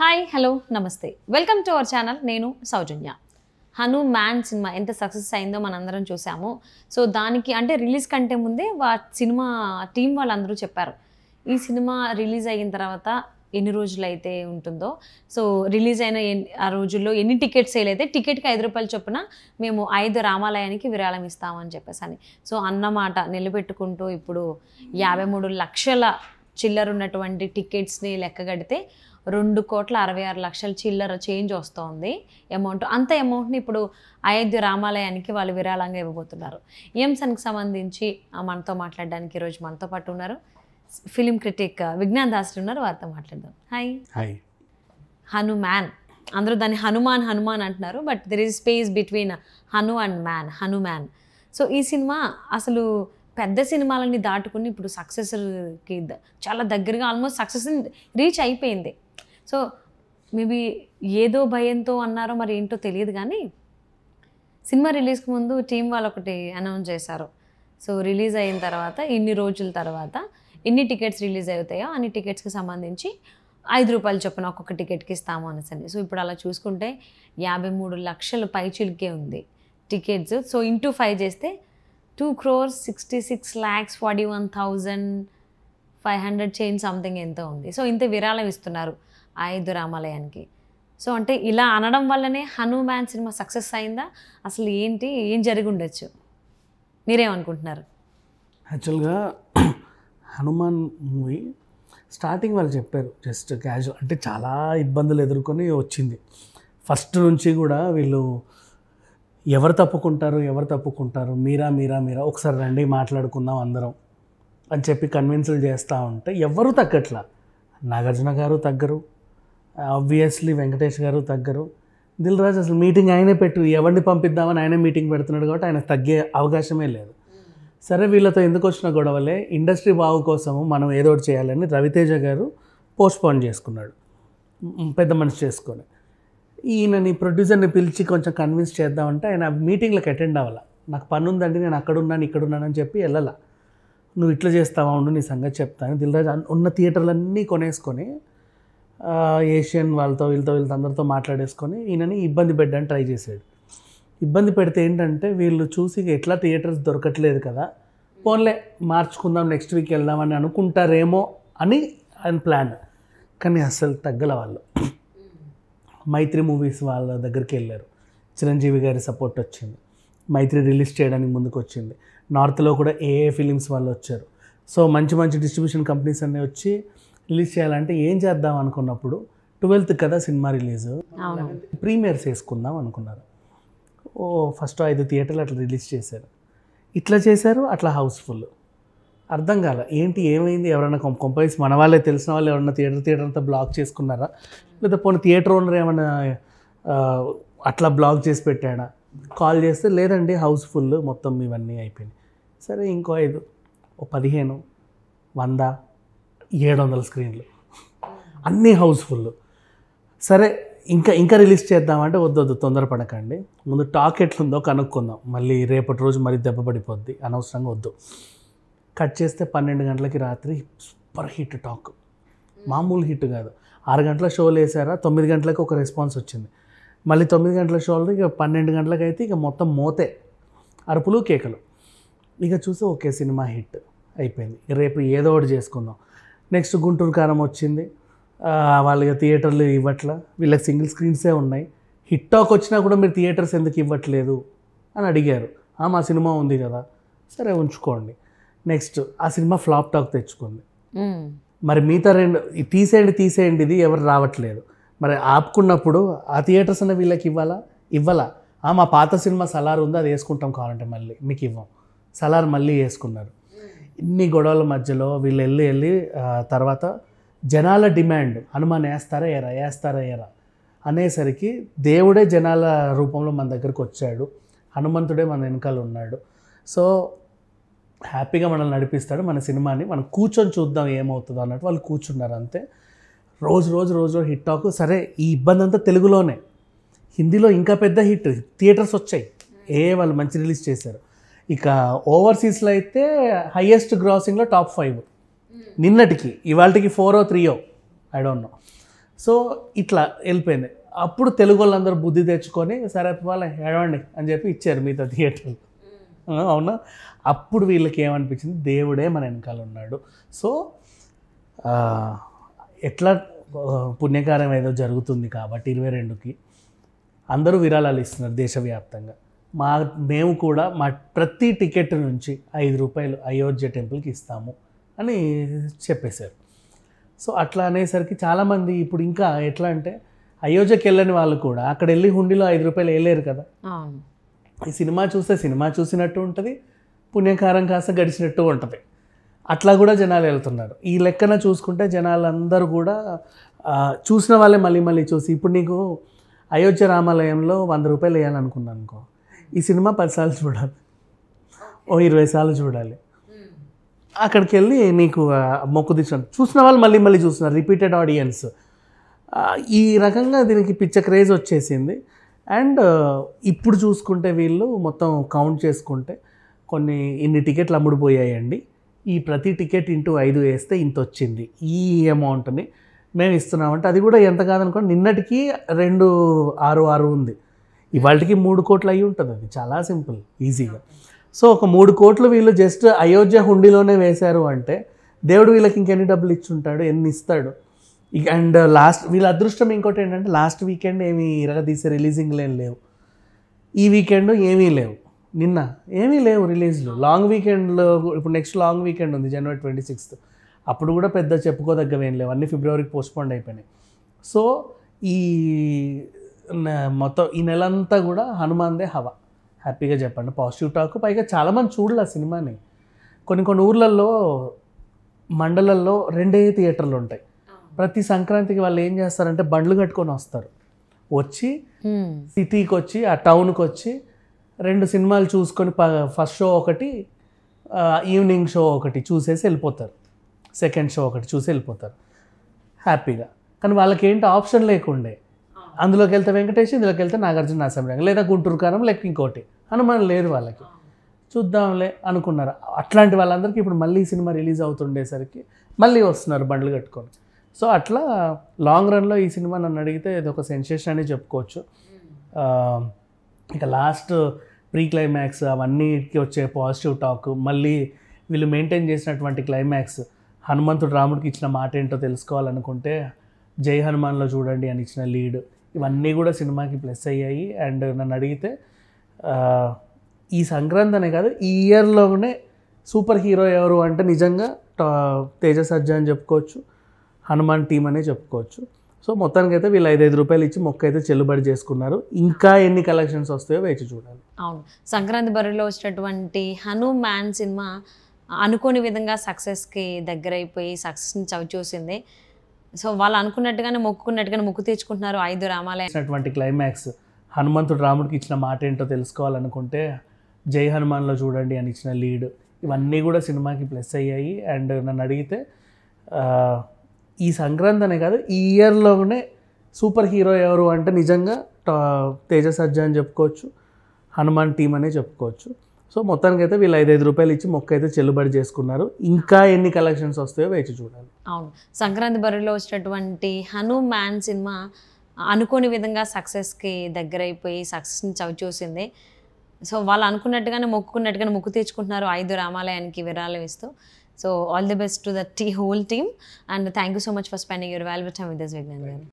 Hi hello నమస్తే welcome to our channel నేను Soujanya Hanuman సినిమా ఎంత సక్సెస్ అయిందో మనందరం చూసాము సో దానికి అంటే రిలీజ్ కంటే ముందే వా సినిమా టీం వాళ్ళందరూ చెప్పారు ఈ సినిమా రిలీజ్ అయిన తర్వాత ఎన్ని రోజులు అయితే ఉంటుందో సో రిలీజ్ అయిన ఆ రోజుల్లో ఎన్ని టికెట్ సేల్ అయితే టికెట్కి ఐదు రూపాయలు చొప్పున మేము ఐదు రామాలయానికి విరాళం ఇస్తామని చెప్పేసి అని సో అన్నమాట నిలబెట్టుకుంటూ ఇప్పుడు యాభై మూడు లక్షల ఉన్నటువంటి టికెట్స్ని లెక్కగడితే రెండు కోట్ల అరవై ఆరు లక్షల చిల్లర చేంజ్ వస్తుంది అమౌంట్ అంత అమౌంట్ని ఇప్పుడు అయోధ్య రామాలయానికి వాళ్ళు విరాళంగా ఇవ్వబోతున్నారు ఎంసన్కి సంబంధించి మనతో మాట్లాడడానికి ఈరోజు మనతో పాటు ఉన్నారు ఫిలిం క్రిటిక్ విజ్ఞాన్ దాసులు ఉన్నారు వారితో మాట్లాడదాం హాయ్ హాయ్ హనుమాన్ అందరూ దాన్ని హనుమాన్ హనుమాన్ అంటున్నారు but there is space between Hanu and man Hanuman so ఈ సినిమా అసలు పెద్ద సినిమాలని దాటుకుని ఇప్పుడు సక్సెస్కి చాలా దగ్గరగా ఆల్మోస్ట్ సక్సెస్ రీచ్ అయిపోయింది సో మేబీ ఏదో భయంతో అన్నారో మరి ఏంటో తెలియదు కానీ సినిమా రిలీజ్కి ముందు టీం వాళ్ళు ఒకటి అనౌన్స్ చేశారు సో రిలీజ్ అయిన తర్వాత ఇన్ని రోజుల తర్వాత ఎన్ని టికెట్స్ రిలీజ్ అవుతాయో అన్ని టికెట్స్కి సంబంధించి ఐదు రూపాయలు చొప్పున ఒక్కొక్క టికెట్కి ఇస్తాము అనేసండి సో ఇప్పుడు అలా చూసుకుంటే యాభై మూడు పై పైచిలికే ఉంది టికెట్స్ సో ఇంటూ ఫైవ్ చేస్తే two crores sixty six lakhs forty one thousand five hundred change something ఎంతో ఉంది సో ఇంత విరాళం ఇస్తున్నారు ఐదు రామాలయానికి సో అంటే ఇలా అనడం వల్లనే హనుమాన్ సినిమా సక్సెస్ అయిందా అసలు ఏంటి ఏం జరిగి ఉండొచ్చు మీరేమనుకుంటున్నారు యాక్చువల్గా హనుమాన్ మూవీ స్టార్టింగ్ వాళ్ళు చెప్పారు జస్ట్ క్యాజువల్ అంటే చాలా ఇబ్బందులు ఎదుర్కొని వచ్చింది ఫస్ట్ నుంచి కూడా వీళ్ళు ఎవరు తప్పుకుంటారు ఎవరు తప్పుకుంటారు మీరా మీరా మీరా ఒకసారి రండి మాట్లాడుకుందాం అందరం అని చెప్పి కన్విన్సులు చేస్తూ ఉంటే ఎవరు తగ్గట్లా నాగార్జున గారు తగ్గరు ఆబ్వియస్లీ వెంకటేష్ గారు తగ్గరు దిల్ రాజు అసలు మీటింగ్ ఆయనే పెట్టు ఎవరిని పంపిద్దామని ఆయనే మీటింగ్ పెడుతున్నాడు కాబట్టి ఆయన తగ్గే అవకాశమే లేదు సరే వీళ్ళతో ఎందుకు వచ్చిన గొడవలే ఇండస్ట్రీ బాగు కోసము మనం ఏదో ఒకటి చేయాలని రవితేజ గారు పోస్ట్పోన్ చేసుకున్నాడు పెద్ద మనిషి చేసుకొని ఈయనని ప్రొడ్యూసర్ని పిలిచి కొంచెం కన్విన్స్ చేద్దామంటే ఆయన మీటింగ్లకు అటెండ్ అవ్వాలా నాకు పని ఉందండి నేను అక్కడున్నాను అని చెప్పి వెళ్ళాల నువ్వు ఇట్లా చేస్తావా ఉండు నీ సంగతి చెప్తాను దిల్రాజ్ ఉన్న థియేటర్లన్నీ కొనేసుకొని ఏషియన్ వాళ్ళతో వీళ్ళతో వీళ్ళతో అందరితో మాట్లాడేసుకొని ఈయనని ఇబ్బంది పెట్టడానికి ట్రై చేశాడు ఇబ్బంది పెడితే ఏంటంటే వీళ్ళు చూసి ఎట్లా థియేటర్స్ దొరకట్లేదు కదా పోన్లే మార్చుకుందాం నెక్స్ట్ వీక్ వెళ్దామని అనుకుంటారేమో అని ఆయన ప్లాన్ కానీ అసలు తగ్గల వాళ్ళు మైత్రి మూవీస్ వాళ్ళ దగ్గరికి వెళ్ళారు చిరంజీవి గారి సపోర్ట్ వచ్చింది మైత్రి రిలీజ్ చేయడానికి ముందుకు వచ్చింది నార్త్లో కూడా ఏఏ ఫిలిమ్స్ వాళ్ళు వచ్చారు సో మంచి మంచి డిస్ట్రిబ్యూషన్ కంపెనీస్ అన్నీ వచ్చి రిలీజ్ చేయాలంటే ఏం చేద్దాం అనుకున్నప్పుడు ట్వెల్త్ కదా సినిమా రిలీజ్ ప్రీమియర్స్ వేసుకుందాం అనుకున్నారు ఓ ఫస్ట్ ఐదు థియేటర్లు అట్లా రిలీజ్ చేశారు ఇట్లా చేశారు అట్లా హౌస్ఫుల్ అర్థం కాల ఏంటి ఏమైంది ఎవరైనా కొంపైస్ మన వాళ్ళే తెలిసిన వాళ్ళు ఎవరైనా థియేటర్ థియేటర్ అంతా బ్లాక్ చేసుకున్నారా లేదా పోనీ థియేటర్ ఓనర్ ఏమైనా అట్లా బ్లాక్ చేసి పెట్టాడా కాల్ చేస్తే లేదండి హౌస్ఫుల్ మొత్తం ఇవన్నీ అయిపోయినాయి సరే ఇంకో ఐదు ఓ పదిహేను వంద ఏడు వందల స్క్రీన్లు అన్నీ హౌస్ఫుల్ సరే ఇంకా ఇంకా రిలీజ్ చేద్దామంటే వద్దు తొందరపడకండి ముందు టాక్ ఎట్లుందో కనుక్కుందాం మళ్ళీ రేపటి రోజు మరీ దెబ్బ పడిపోద్ది అనవసరంగా వద్దు కట్ చేస్తే పన్నెండు గంటలకి రాత్రి సూపర్ హిట్ టాక్ మామూలు హిట్ కాదు ఆరు గంటల షోలు వేసారా తొమ్మిది గంటలకు ఒక రెస్పాన్స్ వచ్చింది మళ్ళీ తొమ్మిది గంటల షోలు ఇక పన్నెండు గంటలకు అయితే ఇక మొత్తం మోతే అరుపులు కేకలు ఇక చూసి ఒకే సినిమా హిట్ అయిపోయింది రేపు ఏదో ఒకటి చేసుకుందాం నెక్స్ట్ గుంటూరు కారం వచ్చింది వాళ్ళకి థియేటర్లు ఇవ్వట్ల వీళ్ళకి సింగిల్ స్క్రీన్సే ఉన్నాయి హిట్ టాక్ వచ్చినా కూడా మీరు థియేటర్స్ ఎందుకు ఇవ్వట్లేదు అని అడిగారు మా సినిమా ఉంది కదా సరే ఉంచుకోండి నెక్స్ట్ ఆ సినిమా ఫ్లాప్ టాక్ తెచ్చుకుంది మరి మిగతా రెండు తీసేయండి తీసేయండి ఇది ఎవరు రావట్లేదు మరి ఆపుకున్నప్పుడు ఆ థియేటర్స్ అన్న వీళ్ళకి ఇవ్వాలా ఇవ్వాలా మా పాత సినిమా సలార్ ఉంది అది వేసుకుంటాం కావాలంటే మళ్ళీ మీకు ఇవ్వం సలార్ మళ్ళీ వేసుకున్నారు ఇన్ని గొడవల మధ్యలో వీళ్ళు వెళ్ళి వెళ్ళి తర్వాత జనాల డిమాండ్ హనుమాన్ వేస్తారా ఎరా వేస్తారా ఎరా అనేసరికి దేవుడే జనాల రూపంలో మన దగ్గరకు వచ్చాడు హనుమంతుడే మన వెనకాల ఉన్నాడు సో హ్యాపీగా మనల్ని నడిపిస్తాడు మన సినిమాని మనం కూర్చొని చూద్దాం ఏమవుతుందో అన్నట్టు వాళ్ళు కూర్చున్నారు అంతే రోజు రోజు రోజు హిట్ టాక్ సరే ఈ ఇబ్బంది అంతా తెలుగులోనే హిందీలో ఇంకా పెద్ద హిట్ థియేటర్స్ వచ్చాయి ఏ వాళ్ళు మంచి రిలీజ్ చేశారు ఇక ఓవర్సీస్లో అయితే హయ్యెస్ట్ గ్రాసింగ్లో టాప్ ఫైవ్ నిన్నటికి ఇవాళకి ఫోరో త్రీయో ఐ డోంట్ నో సో ఇట్లా వెళ్ళిపోయింది అప్పుడు తెలుగు వాళ్ళందరూ బుద్ధి తెచ్చుకొని సరే వాళ్ళ ఏడవండి అని చెప్పి ఇచ్చారు మిగతా థియేటర్లు hmm. అవునా అప్పుడు వీళ్ళకి ఏమనిపించింది దేవుడే మన వెనకాల ఉన్నాడు సో ఎట్లా పుణ్యకార్యం ఏదో జరుగుతుంది కాబట్టి ఇరవై రెండుకి అందరూ విరాళాలు ఇస్తున్నారు దేశవ్యాప్తంగా మా మేము కూడా మా ప్రతి టికెట్ నుంచి ఐదు రూపాయలు అయోధ్య టెంపుల్కి ఇస్తాము అని చెప్పేశారు సో అట్లా అనేసరికి చాలామంది ఇప్పుడు ఇంకా ఎట్లా అంటే అయోధ్యకి వెళ్ళని వాళ్ళు కూడా అక్కడ వెళ్ళి హుండీలో ఐదు రూపాయలు వేయలేరు కదా ఈ సినిమా చూస్తే సినిమా చూసినట్టు ఉంటుంది పుణ్యకారం కాస్త గడిచినట్టు ఉంటుంది అట్లా కూడా జనాలు వెళ్తున్నారు ఈ లెక్కన చూసుకుంటే జనాలందరూ కూడా చూసిన వాళ్ళే మళ్ళీ మళ్ళీ చూసి ఇప్పుడు నీకు అయోధ్య రామాలయంలో వంద రూపాయలు వేయాలనుకున్నాను అనుకో ఈ సినిమా పదిసార్లు చూడాలి ఓ ఇరవై సార్లు చూడాలి అక్కడికి వెళ్ళి నీకు మొక్కు తీసిన చూసిన వాళ్ళు మళ్ళీ మళ్ళీ చూస్తున్నారు రిపీటెడ్ ఆడియన్స్ ఈ రకంగా దీనికి పిచ్చ క్రేజ్ వచ్చేసింది అండ్ ఇప్పుడు చూసుకుంటే వీళ్ళు మొత్తం కౌంట్ చేసుకుంటే కొన్ని ఇన్ని టికెట్లు అమ్ముడుపోయాయండి ఈ ప్రతి టికెట్ ఇంటూ ఐదు వేస్తే ఇంత వచ్చింది ఈ అమౌంట్ని మేము ఇస్తున్నామంటే అది కూడా ఎంత కాదనుకోండి నిన్నటికి రెండు ఆరు ఆరు ఉంది ఇవాళకి మూడు కోట్లు అయి ఉంటుంది అది చాలా సింపుల్ ఈజీగా సో ఒక మూడు కోట్లు వీళ్ళు జస్ట్ అయోధ్య హుండీలోనే వేశారు అంటే దేవుడు వీళ్ళకి ఇంకెన్ని డబ్బులు ఇచ్చుంటాడు ఎన్ని ఇస్తాడు అండ్ లాస్ట్ వీళ్ళ అదృష్టం ఇంకోటి ఏంటంటే లాస్ట్ వీకెండ్ ఏమి ఇరగదీసే రిలీజింగ్లు ఏం లేవు ఈ వీకెండ్ ఏమీ లేవు నిన్న ఏమీ లేవు రిలీజ్లు లాంగ్ వీకెండ్లో ఇప్పుడు నెక్స్ట్ లాంగ్ వీకెండ్ ఉంది జనవరి ట్వంటీ సిక్స్త్ అప్పుడు కూడా పెద్ద చెప్పుకోదగ్గవేం లేవు అన్నీ ఫిబ్రవరికి పోస్ట్పోండ్ అయిపోయినాయి సో ఈ మొత్తం ఈ నెల అంతా కూడా హనుమాన్దే హవా హ్యాపీగా చెప్పండి పాజిటివ్ టాక్ పైగా చాలామంది చూడలే ఆ సినిమాని కొన్ని కొన్ని ఊర్లలో మండలంలో రెండే థియేటర్లు ఉంటాయి ప్రతి సంక్రాంతికి వాళ్ళు ఏం చేస్తారంటే బండ్లు కట్టుకొని వస్తారు వచ్చి సిటీకి వచ్చి ఆ టౌన్కి వచ్చి రెండు సినిమాలు చూసుకొని ఫస్ట్ షో ఒకటి ఈవినింగ్ షో ఒకటి చూసేసి వెళ్ళిపోతారు సెకండ్ షో ఒకటి చూసి వెళ్ళిపోతారు హ్యాపీగా కానీ వాళ్ళకి ఏంటి ఆప్షన్ లేకుండే అందులోకి వెళ్తే వెంకటేష్ ఇందులోకి వెళ్తే నాగార్జున నాసంరంగ లేదా గుంటూరు కారం లేక ఇంకోటి అనుమానం లేరు వాళ్ళకి చూద్దాంలే అనుకున్నారు అట్లాంటి వాళ్ళందరికీ ఇప్పుడు మళ్ళీ సినిమా రిలీజ్ అవుతుండేసరికి మళ్ళీ వస్తున్నారు బండ్లు కట్టుకొని సో అట్లా లాంగ్ రన్లో ఈ సినిమా నన్ను అడిగితే ఇది ఒక సెన్సేషన్ అని చెప్పుకోవచ్చు ఇక లాస్ట్ ప్రీ క్లైమాక్స్ అవన్నీకి వచ్చే పాజిటివ్ టాక్ మళ్ళీ వీళ్ళు మెయింటైన్ చేసినటువంటి క్లైమాక్స్ హనుమంతుడు రాముడికి ఇచ్చిన మాట ఏంటో తెలుసుకోవాలనుకుంటే జై హనుమాన్లో చూడండి అని ఇచ్చిన లీడ్ ఇవన్నీ కూడా సినిమాకి ప్లస్ అయ్యాయి అండ్ నన్ను అడిగితే ఈ సంక్రాంతి అనే కాదు ఈ ఇయర్లోనే సూపర్ హీరో ఎవరు అంటే నిజంగా తేజ సజ్జ అని చెప్పుకోవచ్చు హనుమాన్ టీం అనే చెప్పుకోవచ్చు సో మొత్తానికి అయితే వీళ్ళు ఐదు ఐదు రూపాయలు ఇచ్చి మొక్క అయితే చెల్లుబడి చేసుకున్నారు ఇంకా ఎన్ని కలెక్షన్స్ వస్తాయో వేచి చూడాలి అవును సంక్రాంతి బరిలో వచ్చినటువంటి హనుమాన్ సినిమా అనుకోని విధంగా సక్సెస్కి దగ్గర అయిపోయి సక్సెస్ని చవి చూసింది సో వాళ్ళు అనుకున్నట్టుగానే మొక్కుకున్నట్టుగానే మొక్కు తీర్చుకుంటున్నారు ఐదు రామాలయ ఇచ్చినటువంటి క్లైమాక్స్ హనుమంతుడు రాముడికి ఇచ్చిన మాట ఏంటో తెలుసుకోవాలనుకుంటే జై హనుమాన్లో చూడండి అని ఇచ్చిన లీడ్ ఇవన్నీ కూడా సినిమాకి ప్లస్ అయ్యాయి అండ్ నన్ను అడిగితే ఈ సంక్రాంతి అనే కాదు ఈ ఇయర్లోనే సూపర్ హీరో ఎవరు అంటే నిజంగా తేజ అజ్జా అని చెప్పుకోవచ్చు హనుమాన్ టీం అనే చెప్పుకోవచ్చు సో మొత్తానికి అయితే వీళ్ళు ఐదు ఐదు రూపాయలు ఇచ్చి మొక్క అయితే చెల్లుబడి చేసుకున్నారు ఇంకా ఎన్ని కలెక్షన్స్ వస్తాయో వేచి చూడాలి అవును సంక్రాంతి బరిలో వచ్చినటువంటి హనుమాన్ సినిమా అనుకోని విధంగా సక్సెస్కి దగ్గర అయిపోయి సక్సెస్ని చవిచూసింది సో వాళ్ళు అనుకున్నట్టుగానే మొక్కుకున్నట్టుగానే మొక్కు తీర్చుకుంటున్నారు ఐదు రామాలయానికి విరాళం ఇస్తూ so all the best to the టీ whole team and thank you so much for spending your valuable time with this Vignan గారు